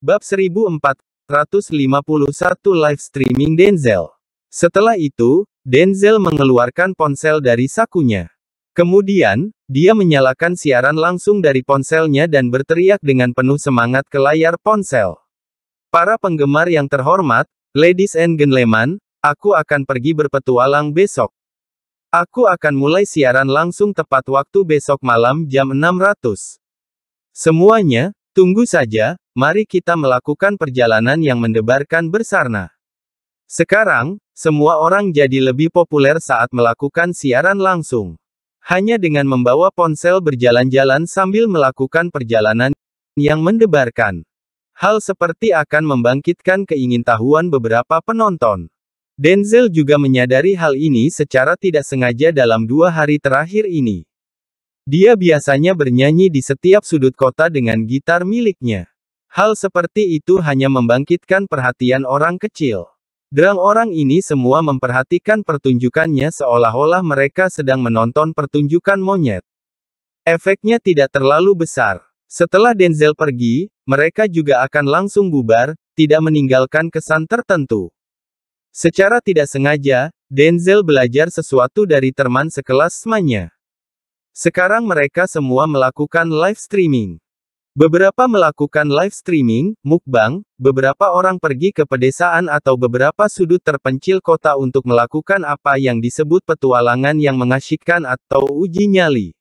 Bab 1451 Live Streaming Denzel Setelah itu, Denzel mengeluarkan ponsel dari sakunya. Kemudian, dia menyalakan siaran langsung dari ponselnya dan berteriak dengan penuh semangat ke layar ponsel. Para penggemar yang terhormat, ladies and gentlemen, aku akan pergi berpetualang besok. Aku akan mulai siaran langsung tepat waktu besok malam jam 600. Semuanya, Tunggu saja, mari kita melakukan perjalanan yang mendebarkan bersarna. Sekarang, semua orang jadi lebih populer saat melakukan siaran langsung. Hanya dengan membawa ponsel berjalan-jalan sambil melakukan perjalanan yang mendebarkan. Hal seperti akan membangkitkan keingintahuan beberapa penonton. Denzel juga menyadari hal ini secara tidak sengaja dalam dua hari terakhir ini. Dia biasanya bernyanyi di setiap sudut kota dengan gitar miliknya. Hal seperti itu hanya membangkitkan perhatian orang kecil. Dan orang ini semua memperhatikan pertunjukannya seolah-olah mereka sedang menonton pertunjukan monyet. Efeknya tidak terlalu besar. Setelah Denzel pergi, mereka juga akan langsung bubar, tidak meninggalkan kesan tertentu. Secara tidak sengaja, Denzel belajar sesuatu dari teman sekelas semuanya. Sekarang mereka semua melakukan live streaming. Beberapa melakukan live streaming, mukbang, beberapa orang pergi ke pedesaan atau beberapa sudut terpencil kota untuk melakukan apa yang disebut petualangan yang mengasyikkan atau uji nyali.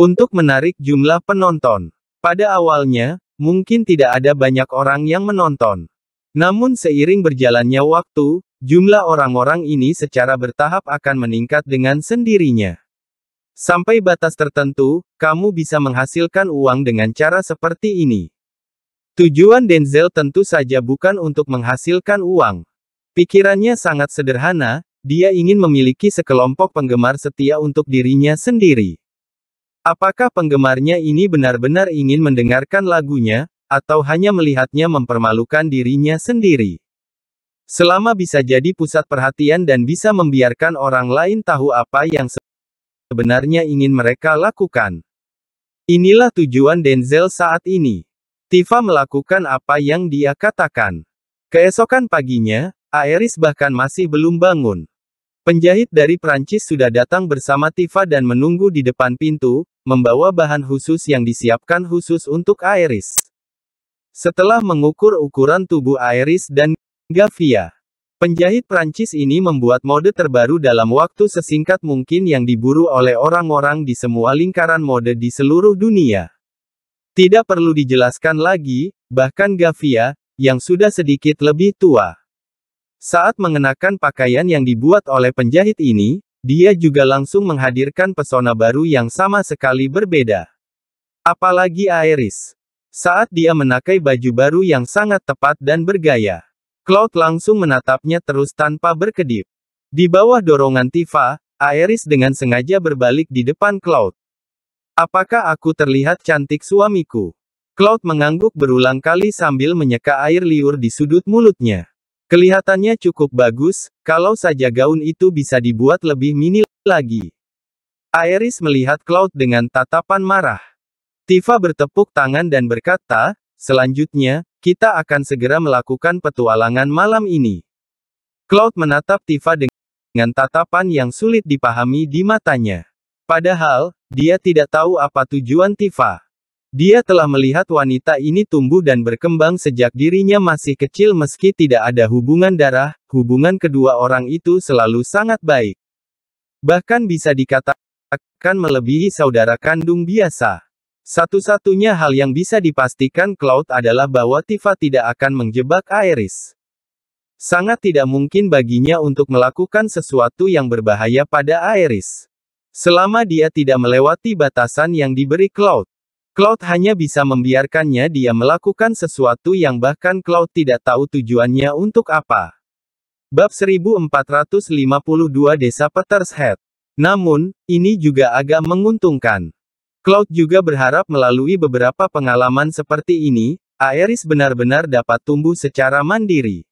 Untuk menarik jumlah penonton. Pada awalnya, mungkin tidak ada banyak orang yang menonton. Namun seiring berjalannya waktu, jumlah orang-orang ini secara bertahap akan meningkat dengan sendirinya. Sampai batas tertentu, kamu bisa menghasilkan uang dengan cara seperti ini. Tujuan Denzel tentu saja bukan untuk menghasilkan uang. Pikirannya sangat sederhana, dia ingin memiliki sekelompok penggemar setia untuk dirinya sendiri. Apakah penggemarnya ini benar-benar ingin mendengarkan lagunya, atau hanya melihatnya mempermalukan dirinya sendiri? Selama bisa jadi pusat perhatian dan bisa membiarkan orang lain tahu apa yang sebenarnya ingin mereka lakukan. Inilah tujuan Denzel saat ini. Tifa melakukan apa yang dia katakan. Keesokan paginya, Aeris bahkan masih belum bangun. Penjahit dari Prancis sudah datang bersama Tifa dan menunggu di depan pintu, membawa bahan khusus yang disiapkan khusus untuk Aeris. Setelah mengukur ukuran tubuh Aeris dan Gavia, Penjahit Prancis ini membuat mode terbaru dalam waktu sesingkat mungkin yang diburu oleh orang-orang di semua lingkaran mode di seluruh dunia. Tidak perlu dijelaskan lagi, bahkan Gavia, yang sudah sedikit lebih tua. Saat mengenakan pakaian yang dibuat oleh penjahit ini, dia juga langsung menghadirkan pesona baru yang sama sekali berbeda. Apalagi Aeris. Saat dia menakai baju baru yang sangat tepat dan bergaya. Cloud langsung menatapnya terus tanpa berkedip. Di bawah dorongan Tifa, Aeris dengan sengaja berbalik di depan Cloud. Apakah aku terlihat cantik suamiku? Cloud mengangguk berulang kali sambil menyeka air liur di sudut mulutnya. Kelihatannya cukup bagus, kalau saja gaun itu bisa dibuat lebih mini lagi. Aeris melihat Cloud dengan tatapan marah. Tifa bertepuk tangan dan berkata, selanjutnya, kita akan segera melakukan petualangan malam ini. Cloud menatap Tifa dengan tatapan yang sulit dipahami di matanya. Padahal, dia tidak tahu apa tujuan Tifa. Dia telah melihat wanita ini tumbuh dan berkembang sejak dirinya masih kecil meski tidak ada hubungan darah, hubungan kedua orang itu selalu sangat baik. Bahkan bisa dikatakan melebihi saudara kandung biasa. Satu-satunya hal yang bisa dipastikan Cloud adalah bahwa Tifa tidak akan menjebak Aeris. Sangat tidak mungkin baginya untuk melakukan sesuatu yang berbahaya pada Aeris. Selama dia tidak melewati batasan yang diberi Cloud. Cloud hanya bisa membiarkannya dia melakukan sesuatu yang bahkan Cloud tidak tahu tujuannya untuk apa. Bab 1452 Desa Petershead. Namun, ini juga agak menguntungkan. Cloud juga berharap melalui beberapa pengalaman seperti ini, Aeris benar-benar dapat tumbuh secara mandiri.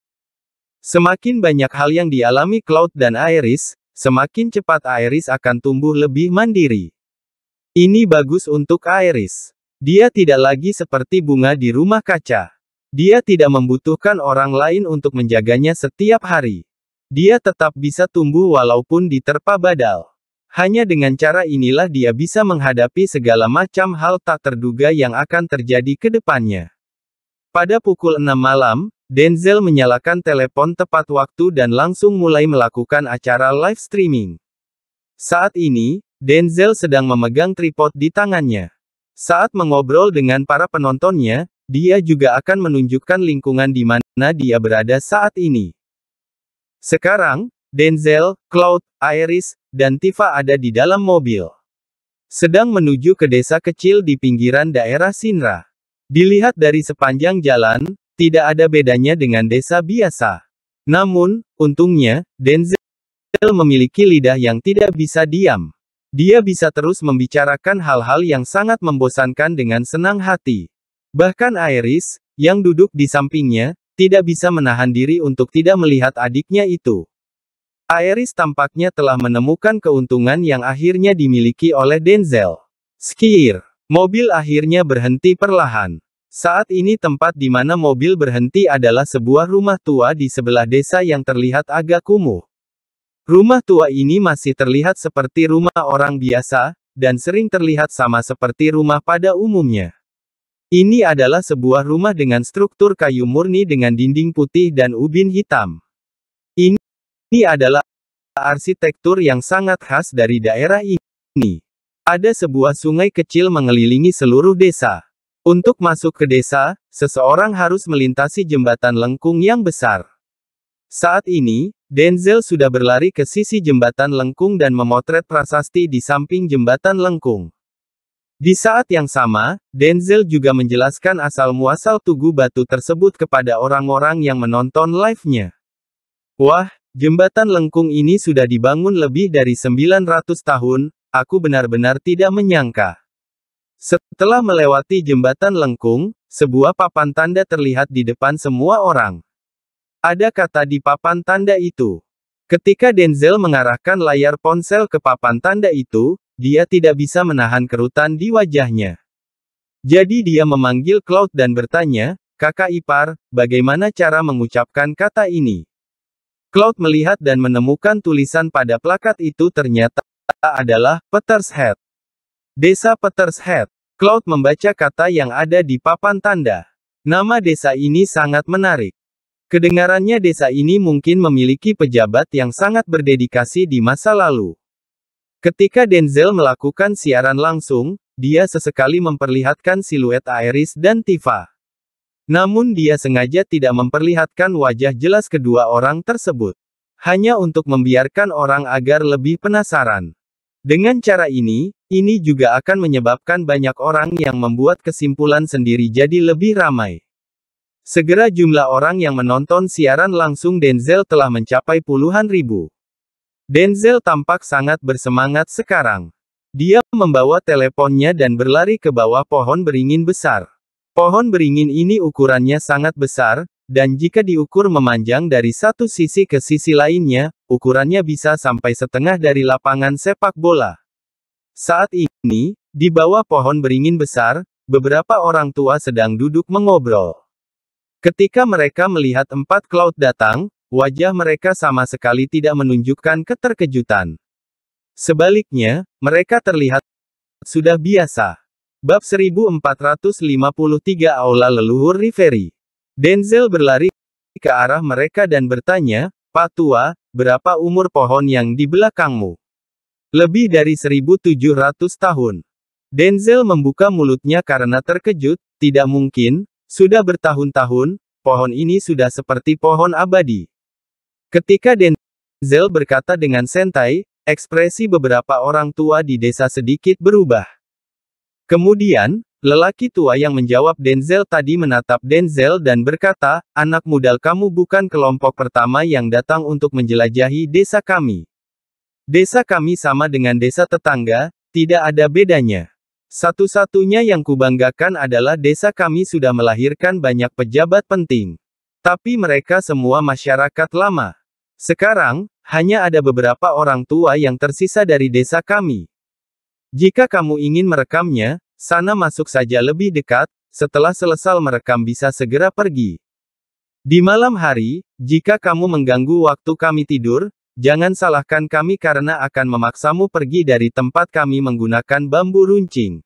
Semakin banyak hal yang dialami Cloud dan Aeris, semakin cepat Aeris akan tumbuh lebih mandiri. Ini bagus untuk Aeris. Dia tidak lagi seperti bunga di rumah kaca. Dia tidak membutuhkan orang lain untuk menjaganya setiap hari. Dia tetap bisa tumbuh walaupun diterpa badal. Hanya dengan cara inilah dia bisa menghadapi segala macam hal tak terduga yang akan terjadi ke depannya. Pada pukul 6 malam, Denzel menyalakan telepon tepat waktu dan langsung mulai melakukan acara live streaming. Saat ini, Denzel sedang memegang tripod di tangannya. Saat mengobrol dengan para penontonnya, dia juga akan menunjukkan lingkungan di mana dia berada saat ini. Sekarang, Denzel, Cloud, Iris, dan Tifa ada di dalam mobil. Sedang menuju ke desa kecil di pinggiran daerah Sinra. Dilihat dari sepanjang jalan, tidak ada bedanya dengan desa biasa. Namun, untungnya, Denzel memiliki lidah yang tidak bisa diam. Dia bisa terus membicarakan hal-hal yang sangat membosankan dengan senang hati. Bahkan Iris, yang duduk di sampingnya, tidak bisa menahan diri untuk tidak melihat adiknya itu. Aeris tampaknya telah menemukan keuntungan yang akhirnya dimiliki oleh Denzel. Skir, Mobil akhirnya berhenti perlahan. Saat ini tempat di mana mobil berhenti adalah sebuah rumah tua di sebelah desa yang terlihat agak kumuh. Rumah tua ini masih terlihat seperti rumah orang biasa, dan sering terlihat sama seperti rumah pada umumnya. Ini adalah sebuah rumah dengan struktur kayu murni dengan dinding putih dan ubin hitam. Ini ini adalah arsitektur yang sangat khas dari daerah ini. Ada sebuah sungai kecil mengelilingi seluruh desa. Untuk masuk ke desa, seseorang harus melintasi jembatan lengkung yang besar. Saat ini, Denzel sudah berlari ke sisi jembatan lengkung dan memotret prasasti di samping jembatan lengkung. Di saat yang sama, Denzel juga menjelaskan asal-muasal tugu batu tersebut kepada orang-orang yang menonton live-nya. Wah, Jembatan lengkung ini sudah dibangun lebih dari 900 tahun, aku benar-benar tidak menyangka. Setelah melewati jembatan lengkung, sebuah papan tanda terlihat di depan semua orang. Ada kata di papan tanda itu. Ketika Denzel mengarahkan layar ponsel ke papan tanda itu, dia tidak bisa menahan kerutan di wajahnya. Jadi dia memanggil Cloud dan bertanya, kakak ipar, bagaimana cara mengucapkan kata ini? Cloud melihat dan menemukan tulisan pada plakat itu ternyata adalah Peters Head. Desa Peters Head. Cloud membaca kata yang ada di papan tanda. Nama desa ini sangat menarik. Kedengarannya desa ini mungkin memiliki pejabat yang sangat berdedikasi di masa lalu. Ketika Denzel melakukan siaran langsung, dia sesekali memperlihatkan siluet Iris dan Tifa. Namun dia sengaja tidak memperlihatkan wajah jelas kedua orang tersebut. Hanya untuk membiarkan orang agar lebih penasaran. Dengan cara ini, ini juga akan menyebabkan banyak orang yang membuat kesimpulan sendiri jadi lebih ramai. Segera jumlah orang yang menonton siaran langsung Denzel telah mencapai puluhan ribu. Denzel tampak sangat bersemangat sekarang. Dia membawa teleponnya dan berlari ke bawah pohon beringin besar. Pohon beringin ini ukurannya sangat besar, dan jika diukur memanjang dari satu sisi ke sisi lainnya, ukurannya bisa sampai setengah dari lapangan sepak bola. Saat ini, di bawah pohon beringin besar, beberapa orang tua sedang duduk mengobrol. Ketika mereka melihat empat cloud datang, wajah mereka sama sekali tidak menunjukkan keterkejutan. Sebaliknya, mereka terlihat sudah biasa. Bab 1453 Aula Leluhur Riveri. Denzel berlari ke arah mereka dan bertanya, Pak Tua, berapa umur pohon yang di belakangmu? Lebih dari 1700 tahun. Denzel membuka mulutnya karena terkejut, tidak mungkin, sudah bertahun-tahun, pohon ini sudah seperti pohon abadi. Ketika Denzel berkata dengan sentai ekspresi beberapa orang tua di desa sedikit berubah. Kemudian, lelaki tua yang menjawab Denzel tadi menatap Denzel dan berkata, anak muda kamu bukan kelompok pertama yang datang untuk menjelajahi desa kami. Desa kami sama dengan desa tetangga, tidak ada bedanya. Satu-satunya yang kubanggakan adalah desa kami sudah melahirkan banyak pejabat penting. Tapi mereka semua masyarakat lama. Sekarang, hanya ada beberapa orang tua yang tersisa dari desa kami. Jika kamu ingin merekamnya, sana masuk saja lebih dekat, setelah selesai merekam bisa segera pergi. Di malam hari, jika kamu mengganggu waktu kami tidur, jangan salahkan kami karena akan memaksamu pergi dari tempat kami menggunakan bambu runcing.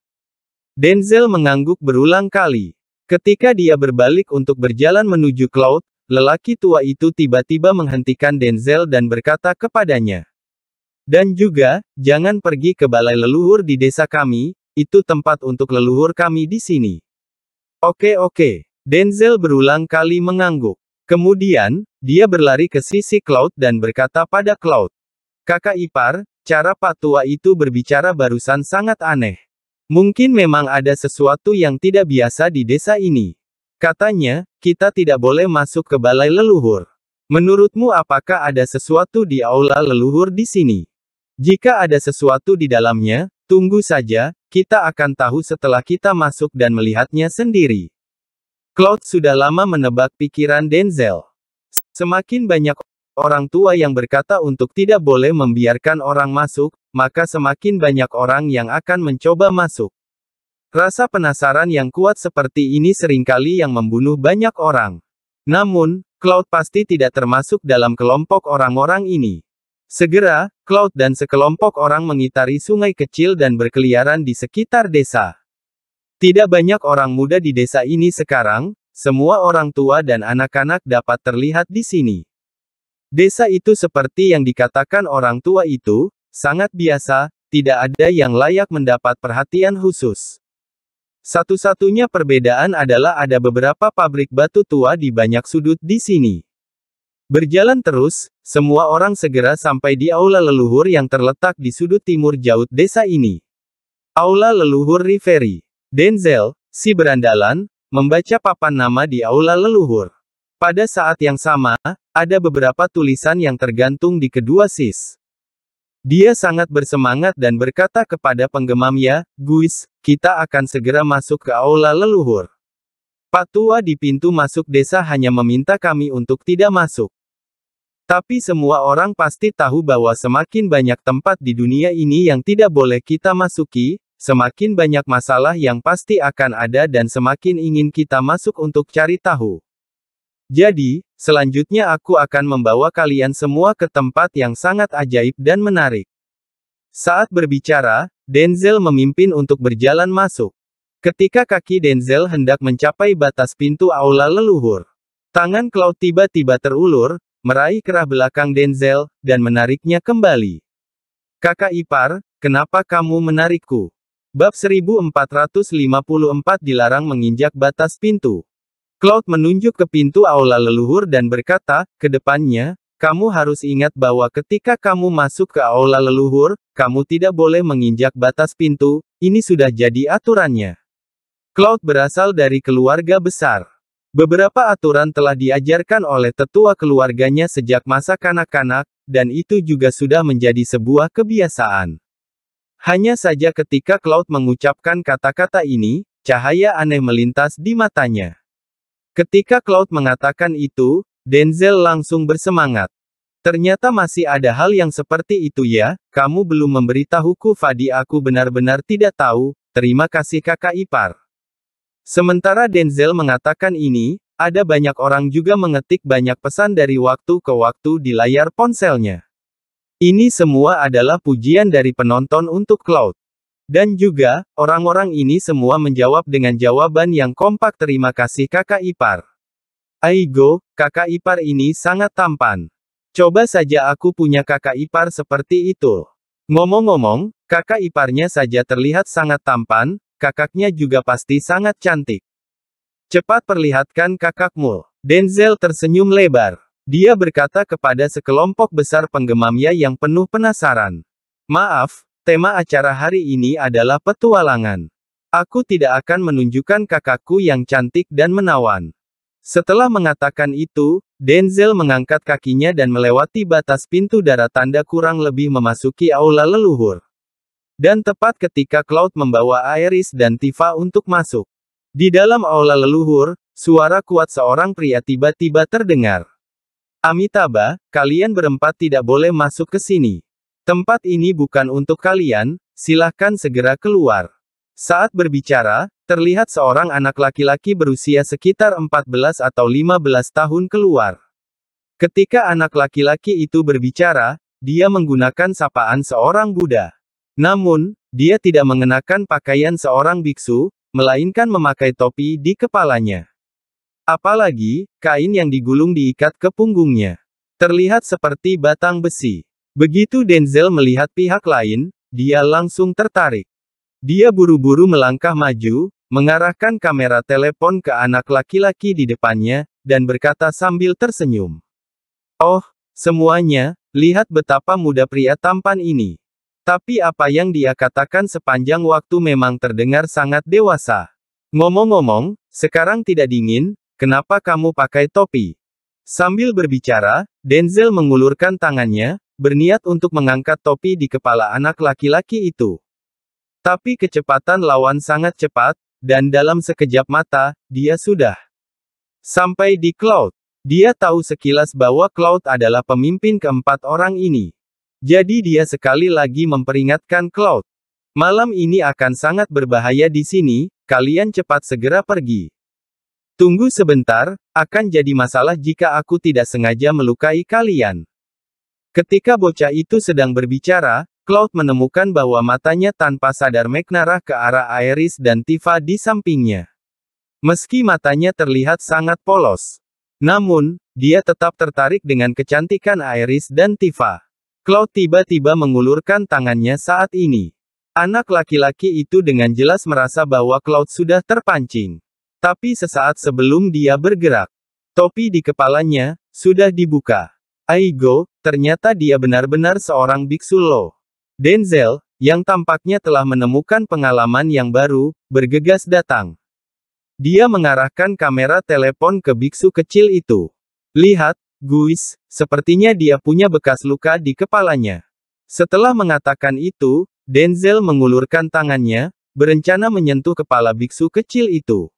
Denzel mengangguk berulang kali. Ketika dia berbalik untuk berjalan menuju Cloud, lelaki tua itu tiba-tiba menghentikan Denzel dan berkata kepadanya, dan juga, jangan pergi ke balai leluhur di desa kami, itu tempat untuk leluhur kami di sini. Oke oke, Denzel berulang kali mengangguk. Kemudian, dia berlari ke sisi Cloud dan berkata pada Cloud. Kakak ipar, cara Pak Tua itu berbicara barusan sangat aneh. Mungkin memang ada sesuatu yang tidak biasa di desa ini. Katanya, kita tidak boleh masuk ke balai leluhur. Menurutmu apakah ada sesuatu di aula leluhur di sini? Jika ada sesuatu di dalamnya, tunggu saja, kita akan tahu setelah kita masuk dan melihatnya sendiri. Cloud sudah lama menebak pikiran Denzel. Semakin banyak orang tua yang berkata untuk tidak boleh membiarkan orang masuk, maka semakin banyak orang yang akan mencoba masuk. Rasa penasaran yang kuat seperti ini seringkali yang membunuh banyak orang. Namun, Cloud pasti tidak termasuk dalam kelompok orang-orang ini. Segera, Cloud dan sekelompok orang mengitari sungai kecil dan berkeliaran di sekitar desa. Tidak banyak orang muda di desa ini sekarang, semua orang tua dan anak-anak dapat terlihat di sini. Desa itu seperti yang dikatakan orang tua itu, sangat biasa, tidak ada yang layak mendapat perhatian khusus. Satu-satunya perbedaan adalah ada beberapa pabrik batu tua di banyak sudut di sini. Berjalan terus, semua orang segera sampai di aula leluhur yang terletak di sudut timur jauh desa ini. Aula leluhur Riveri. Denzel, si berandalan, membaca papan nama di aula leluhur. Pada saat yang sama, ada beberapa tulisan yang tergantung di kedua sis. Dia sangat bersemangat dan berkata kepada penggemamnya, Guis, kita akan segera masuk ke aula leluhur. Patua di pintu masuk desa hanya meminta kami untuk tidak masuk. Tapi semua orang pasti tahu bahwa semakin banyak tempat di dunia ini yang tidak boleh kita masuki, semakin banyak masalah yang pasti akan ada dan semakin ingin kita masuk untuk cari tahu. Jadi, selanjutnya aku akan membawa kalian semua ke tempat yang sangat ajaib dan menarik. Saat berbicara, Denzel memimpin untuk berjalan masuk. Ketika kaki Denzel hendak mencapai batas pintu aula leluhur, tangan Cloud tiba-tiba terulur, meraih kerah belakang Denzel, dan menariknya kembali. Kakak ipar, kenapa kamu menarikku? Bab 1454 dilarang menginjak batas pintu. Cloud menunjuk ke pintu aula leluhur dan berkata, kedepannya kamu harus ingat bahwa ketika kamu masuk ke aula leluhur, kamu tidak boleh menginjak batas pintu, ini sudah jadi aturannya. Cloud berasal dari keluarga besar. Beberapa aturan telah diajarkan oleh tetua keluarganya sejak masa kanak-kanak, dan itu juga sudah menjadi sebuah kebiasaan. Hanya saja ketika Cloud mengucapkan kata-kata ini, cahaya aneh melintas di matanya. Ketika Cloud mengatakan itu, Denzel langsung bersemangat. Ternyata masih ada hal yang seperti itu ya, kamu belum memberitahuku Fadi aku benar-benar tidak tahu, terima kasih kakak ipar. Sementara Denzel mengatakan ini, ada banyak orang juga mengetik banyak pesan dari waktu ke waktu di layar ponselnya. Ini semua adalah pujian dari penonton untuk Cloud. Dan juga, orang-orang ini semua menjawab dengan jawaban yang kompak terima kasih kakak ipar. Aigo, kakak ipar ini sangat tampan. Coba saja aku punya kakak ipar seperti itu. Ngomong-ngomong, kakak iparnya saja terlihat sangat tampan, kakaknya juga pasti sangat cantik. Cepat perlihatkan kakakmu. Denzel tersenyum lebar. Dia berkata kepada sekelompok besar penggemamnya yang penuh penasaran. Maaf, tema acara hari ini adalah petualangan. Aku tidak akan menunjukkan kakakku yang cantik dan menawan. Setelah mengatakan itu, Denzel mengangkat kakinya dan melewati batas pintu darat tanda kurang lebih memasuki aula leluhur. Dan tepat ketika Cloud membawa Iris dan Tifa untuk masuk. Di dalam aula leluhur, suara kuat seorang pria tiba-tiba terdengar. Amitabha, kalian berempat tidak boleh masuk ke sini. Tempat ini bukan untuk kalian, silahkan segera keluar. Saat berbicara, terlihat seorang anak laki-laki berusia sekitar 14 atau 15 tahun keluar. Ketika anak laki-laki itu berbicara, dia menggunakan sapaan seorang Buddha. Namun, dia tidak mengenakan pakaian seorang biksu, melainkan memakai topi di kepalanya. Apalagi, kain yang digulung diikat ke punggungnya. Terlihat seperti batang besi. Begitu Denzel melihat pihak lain, dia langsung tertarik. Dia buru-buru melangkah maju, mengarahkan kamera telepon ke anak laki-laki di depannya, dan berkata sambil tersenyum. Oh, semuanya, lihat betapa muda pria tampan ini. Tapi apa yang dia katakan sepanjang waktu memang terdengar sangat dewasa. Ngomong-ngomong, sekarang tidak dingin, kenapa kamu pakai topi? Sambil berbicara, Denzel mengulurkan tangannya, berniat untuk mengangkat topi di kepala anak laki-laki itu. Tapi kecepatan lawan sangat cepat, dan dalam sekejap mata, dia sudah sampai di Cloud. Dia tahu sekilas bahwa Cloud adalah pemimpin keempat orang ini. Jadi dia sekali lagi memperingatkan Cloud. Malam ini akan sangat berbahaya di sini, kalian cepat segera pergi. Tunggu sebentar, akan jadi masalah jika aku tidak sengaja melukai kalian. Ketika bocah itu sedang berbicara, Cloud menemukan bahwa matanya tanpa sadar meknarah ke arah Iris dan Tifa di sampingnya. Meski matanya terlihat sangat polos, namun, dia tetap tertarik dengan kecantikan Iris dan Tifa. Cloud tiba-tiba mengulurkan tangannya saat ini. Anak laki-laki itu dengan jelas merasa bahwa Cloud sudah terpancing. Tapi sesaat sebelum dia bergerak, topi di kepalanya sudah dibuka. Aigo, ternyata dia benar-benar seorang biksu Lo. Denzel, yang tampaknya telah menemukan pengalaman yang baru, bergegas datang. Dia mengarahkan kamera telepon ke biksu kecil itu. Lihat, Guis, sepertinya dia punya bekas luka di kepalanya. Setelah mengatakan itu, Denzel mengulurkan tangannya, berencana menyentuh kepala biksu kecil itu.